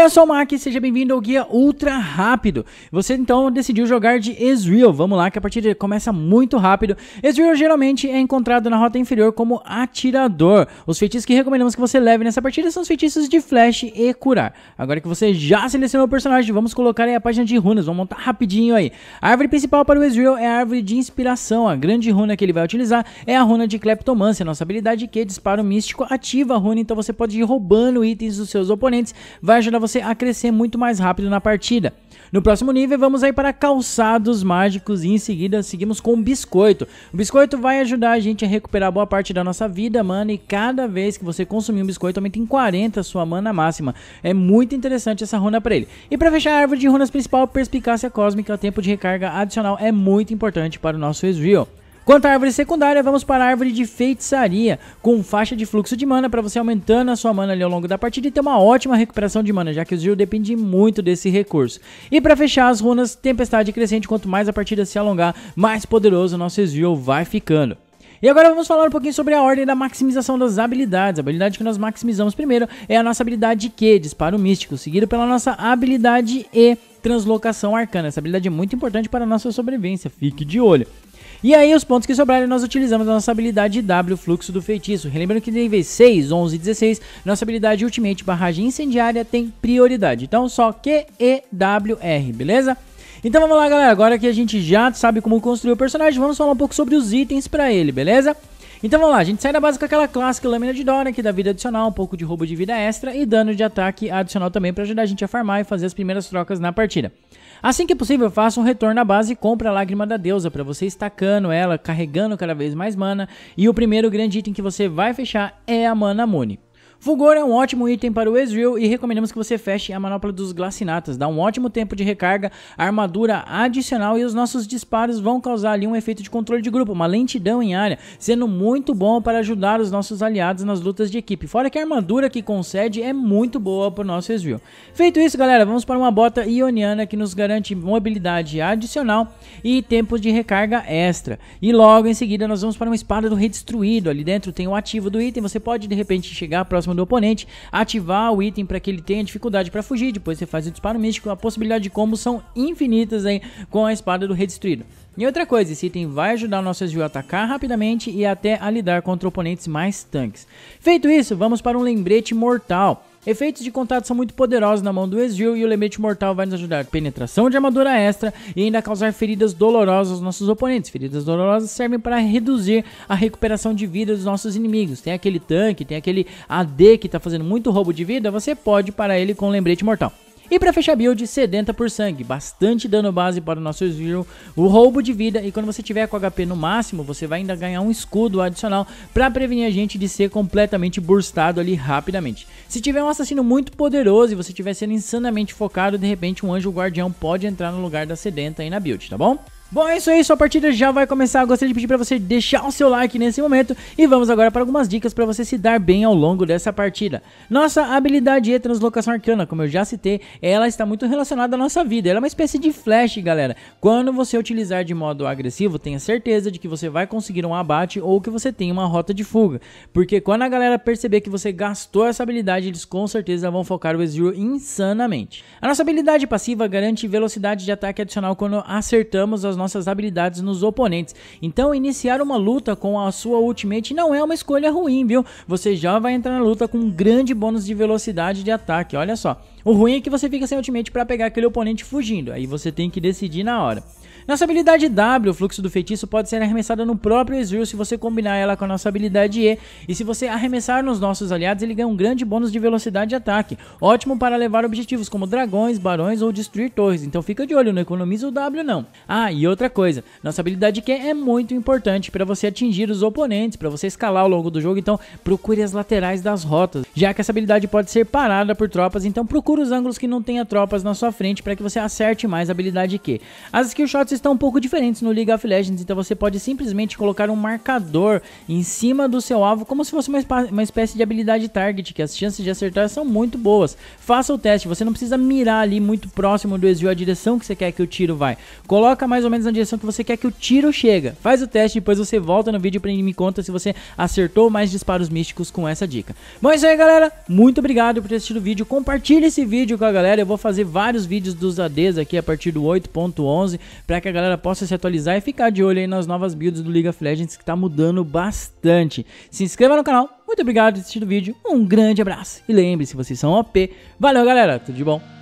Oi, eu sou o Mark e seja bem-vindo ao Guia Ultra Rápido. Você então decidiu jogar de Ezreal, vamos lá que a partida começa muito rápido. Ezreal geralmente é encontrado na rota inferior como atirador. Os feitiços que recomendamos que você leve nessa partida são os feitiços de flash e curar. Agora que você já selecionou o personagem, vamos colocar aí a página de runas, vamos montar rapidinho aí. A árvore principal para o Ezreal é a árvore de inspiração, a grande runa que ele vai utilizar é a runa de Kleptomancia, nossa habilidade que dispara o místico ativa a runa, então você pode ir roubando itens dos seus oponentes, vai ajudar você você a crescer muito mais rápido na partida. No próximo nível, vamos aí para calçados mágicos e em seguida seguimos com o biscoito. O biscoito vai ajudar a gente a recuperar boa parte da nossa vida, mana, e cada vez que você consumir um biscoito, aumenta em 40 sua mana máxima. É muito interessante essa runa para ele. E para fechar a árvore de runas principal, perspicácia cósmica, tempo de recarga adicional é muito importante para o nosso Ezreal. Quanto à árvore secundária, vamos para a árvore de feitiçaria, com faixa de fluxo de mana para você aumentando a sua mana ali ao longo da partida e ter uma ótima recuperação de mana, já que o Zero depende muito desse recurso. E para fechar as runas Tempestade Crescente, quanto mais a partida se alongar, mais poderoso o nosso Zio vai ficando. E agora vamos falar um pouquinho sobre a ordem da maximização das habilidades. A habilidade que nós maximizamos primeiro é a nossa habilidade Q, disparo místico, seguido pela nossa habilidade E, translocação arcana. Essa habilidade é muito importante para a nossa sobrevivência, fique de olho. E aí os pontos que sobraram nós utilizamos a nossa habilidade W, fluxo do feitiço. Lembrando que níveis 6, 11 e 16, nossa habilidade Ultimate Barragem Incendiária tem prioridade. Então só Q, E, W, R, beleza? Então vamos lá, galera. Agora que a gente já sabe como construir o personagem, vamos falar um pouco sobre os itens para ele, beleza? Então vamos lá, a gente sai da base com aquela clássica lâmina de Dora, que dá vida adicional, um pouco de roubo de vida extra e dano de ataque adicional também para ajudar a gente a farmar e fazer as primeiras trocas na partida. Assim que possível, faça um retorno à base e compre a Lágrima da Deusa para você estacando ela, carregando cada vez mais mana. E o primeiro grande item que você vai fechar é a Mana Mune. Fulgor é um ótimo item para o Ezreal e recomendamos que você feche a manopla dos glacinatas. Dá um ótimo tempo de recarga, armadura adicional e os nossos disparos vão causar ali um efeito de controle de grupo, uma lentidão em área, sendo muito bom para ajudar os nossos aliados nas lutas de equipe. Fora que a armadura que concede é muito boa para o nosso Ezreal. Feito isso, galera, vamos para uma bota ioniana que nos garante mobilidade adicional e tempos de recarga extra. E logo em seguida nós vamos para uma espada do Redestruído. Ali dentro tem o ativo do item, você pode de repente chegar próximo próximo do oponente, ativar o item para que ele tenha dificuldade para fugir, depois você faz o disparo místico, a possibilidade de combos são infinitas hein, com a espada do redestruído. E outra coisa, esse item vai ajudar o nosso SGU a atacar rapidamente e até a lidar contra oponentes mais tanques. Feito isso, vamos para um lembrete mortal. Efeitos de contato são muito poderosos na mão do Exil e o lembrete mortal vai nos ajudar penetração de armadura extra e ainda causar feridas dolorosas aos nossos oponentes. Feridas dolorosas servem para reduzir a recuperação de vida dos nossos inimigos. Tem aquele tanque, tem aquele AD que está fazendo muito roubo de vida, você pode parar ele com o lembrete mortal. E para fechar a build, sedenta por sangue, bastante dano base para o nosso Zero, o roubo de vida e quando você tiver com HP no máximo, você vai ainda ganhar um escudo adicional para prevenir a gente de ser completamente burstado ali rapidamente. Se tiver um assassino muito poderoso e você estiver sendo insanamente focado, de repente um anjo guardião pode entrar no lugar da sedenta aí na build, tá bom? Bom, é isso aí, sua partida já vai começar. Eu gostaria de pedir para você deixar o seu like nesse momento e vamos agora para algumas dicas para você se dar bem ao longo dessa partida. Nossa habilidade E Translocação Arcana, como eu já citei, ela está muito relacionada à nossa vida. Ela é uma espécie de flash, galera. Quando você utilizar de modo agressivo, tenha certeza de que você vai conseguir um abate ou que você tem uma rota de fuga. Porque quando a galera perceber que você gastou essa habilidade, eles com certeza vão focar o Ezreal insanamente. A nossa habilidade passiva garante velocidade de ataque adicional quando acertamos as nossas habilidades nos oponentes. Então, iniciar uma luta com a sua ultimate não é uma escolha ruim, viu? Você já vai entrar na luta com um grande bônus de velocidade de ataque, olha só. O ruim é que você fica sem ultimate para pegar aquele oponente fugindo, aí você tem que decidir na hora. Nossa habilidade W, o fluxo do feitiço, pode ser arremessada no próprio Ezreal se você combinar ela com a nossa habilidade E. E se você arremessar nos nossos aliados, ele ganha um grande bônus de velocidade de ataque. Ótimo para levar objetivos como dragões, barões ou destruir torres. Então fica de olho, não economiza o W não. Ah, e outra coisa, nossa habilidade Q é muito importante para você atingir os oponentes, para você escalar ao longo do jogo, então procure as laterais das rotas, já que essa habilidade pode ser parada por tropas, então procure os ângulos que não tenha tropas na sua frente para que você acerte mais a habilidade Q. As skill shots estão um pouco diferentes no League of Legends, então você pode simplesmente colocar um marcador em cima do seu alvo, como se fosse uma, uma espécie de habilidade target, que as chances de acertar são muito boas. Faça o teste, você não precisa mirar ali muito próximo do exil a direção que você quer que o tiro vai. Coloca mais ou menos na direção que você quer que o tiro chega. Faz o teste, depois você volta no vídeo para me conta se você acertou mais disparos místicos com essa dica. Bom, é isso aí, galera. Muito obrigado por ter assistido o vídeo. Compartilhe esse vídeo com a galera. Eu vou fazer vários vídeos dos ADs aqui a partir do 8.11 para que a galera possa se atualizar e ficar de olho aí nas novas builds do League of Legends que está mudando bastante. Se inscreva no canal, muito obrigado por assistir o vídeo, um grande abraço e lembre-se, vocês são OP. Valeu galera, tudo de bom.